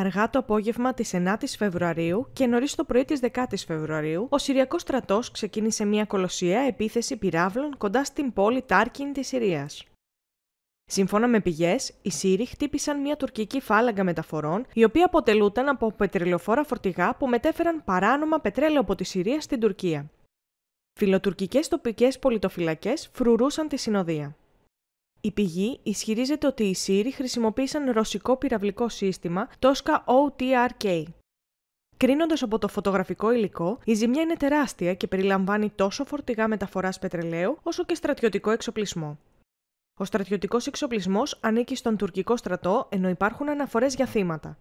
αργά το απόγευμα της 9η Φεβρουαρίου και νωρίς το πρωί της 10η Φεβρουαρίου, ο Συριακός στρατός ξεκίνησε μια κολοσιαία επίθεση πυράβλων κοντά στην πόλη Τάρκιν της Συρίας. Σύμφωνα με πηγές, οι Σύριοι χτύπησαν μια τουρκική φάλαγγα μεταφορών, η οποία αποτελούταν από πετρελαιοφόρα φορτηγά που μετέφεραν παράνομα πετρέλαιο από τη Συρία στην Τουρκία. Φιλοτουρκικές τοπικές πολιτοφυλακές φρουρούσαν τη συρια συμφωνα με πηγε οι συριοι χτυπησαν μια τουρκικη φαλαγγα μεταφορων η οποια αποτελουταν απο πετρελαιοφορα φορτηγα που μετεφεραν παρανομα πετρελαιο απο τη συρια στην τουρκια Φιλοτουρκικέ τοπικέ πολιτοφυλακέ φρουρουσαν τη συνοδεια η πηγή ισχυρίζεται ότι οι Σύριοι χρησιμοποίησαν ρωσικό πυραυλικό σύστημα Tosca OTRK. Κρίνοντας από το φωτογραφικό υλικό, η ζημιά είναι τεράστια και περιλαμβάνει τόσο φορτηγά μεταφοράς πετρελαίου όσο και στρατιωτικό εξοπλισμό. Ο στρατιωτικός εξοπλισμός ανήκει στον τουρκικό στρατό, ενώ υπάρχουν αναφορές για θύματα.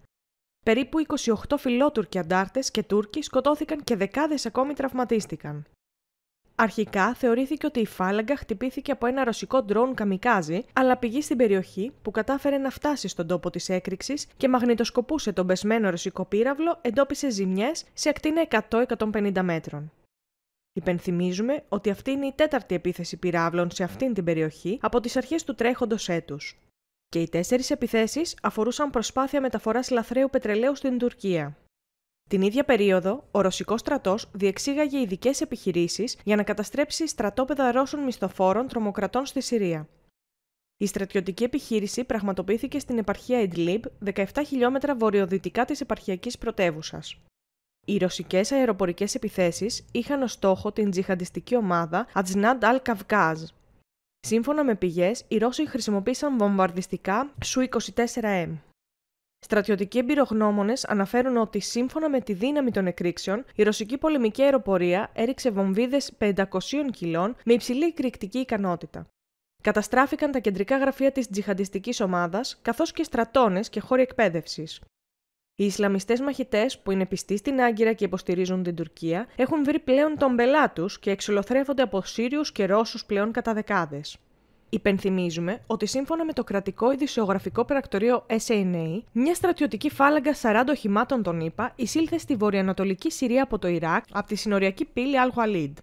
Περίπου 28 φιλότουρκοι αντάρτες και Τούρκοι σκοτώθηκαν και δεκάδες ακόμη τραυματίστηκαν. Αρχικά θεωρήθηκε ότι η φάλαγγα χτυπήθηκε από ένα ρωσικό ντρόουν καμικάζι, αλλά πηγή στην περιοχή που κατάφερε να φτάσει στον τόπο της έκρηξης και μαγνητοσκοπούσε τον πεσμένο ρωσικό πύραυλο, εντόπισε ζημιές σε ακτίνα 100-150 μέτρων. Υπενθυμίζουμε ότι αυτή είναι η τέταρτη επίθεση πυράβλων σε αυτήν την περιοχή από τις αρχές του τρέχοντος έτους. Και οι τέσσερις επιθέσεις αφορούσαν προσπάθεια μεταφοράς λαθρέου πετρελαίου στην Τουρκία. Την ίδια περίοδο, ο Ρωσικός στρατός διεξήγαγε ειδικές επιχειρήσεις για να καταστρέψει στρατόπεδα Ρώσων μισθοφόρων τρομοκρατών στη Συρία. Η στρατιωτική επιχείρηση πραγματοποιήθηκε στην επαρχία Ιντλίμπ, 17 χιλιόμετρα βορειοδυτικά της επαρχιακής πρωτεύουσας. Οι ρωσικές αεροπορικές επιθέσεις είχαν ως στόχο την τζιχαντιστική ομάδα Ατζνάντ Αλ Καυκάζ. Σύμφωνα με πηγές, οι Ρώσοι χρησιμοποίησαν βομβαρδιστικά Σου-24M. Στρατιωτικοί εμπειρογνώμονες αναφέρουν ότι σύμφωνα με τη δύναμη των εκρήξεων, η ρωσική πολεμική αεροπορία έριξε βομβίδες 500 κιλών με υψηλή εκρηκτική ικανότητα. Καταστράφηκαν τα κεντρικά γραφεία της τζιχαντιστικής ομάδας, καθώς και στρατώνες και χώροι εκπαίδευσης. Οι Ισλαμιστές μαχητές, που είναι πιστοί στην Άγκυρα και υποστηρίζουν την Τουρκία, έχουν βρει πλέον τον πελά τους και εξολοθρεύονται από Σύριους και Ρώσους πλέον κατά δεκάδες. Υπενθυμίζουμε ότι σύμφωνα με το κρατικό ειδησιογραφικό πρακτορείο SNA, μια στρατιωτική φάλαγγα 40 οχημάτων των ΗΠΑ εισήλθε στη βορειοανατολική Συρία από το Ιράκ από τη συνοριακή πύλη Αλγουαλίντ.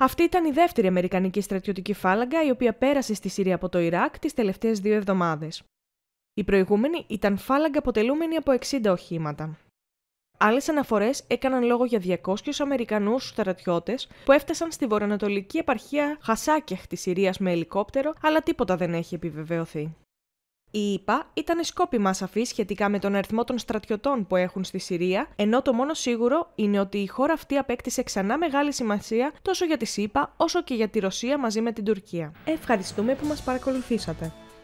Αυτή ήταν η δεύτερη Αμερικανική στρατιωτική φάλαγγα η οποία πέρασε στη Συρία από το Ιράκ τις τελευταίες δύο εβδομάδες. Η προηγούμενη ήταν φάλαγγα αποτελούμενη από 60 οχήματα. Άλλες αναφορές έκαναν λόγο για 200 Αμερικανούς στρατιώτες που έφτασαν στη βορειοανατολική επαρχία Χασάκεχ τη Συρία με ελικόπτερο, αλλά τίποτα δεν έχει επιβεβαιωθεί. Η ΙΠΑ ήταν σκόπιμα σαφής σχετικά με τον αριθμό των στρατιωτών που έχουν στη Συρία, ενώ το μόνο σίγουρο είναι ότι η χώρα αυτή απέκτησε ξανά μεγάλη σημασία τόσο για τη ΣΥΠΑ όσο και για τη Ρωσία μαζί με την Τουρκία. Ευχαριστούμε που μας παρακολουθήσατε.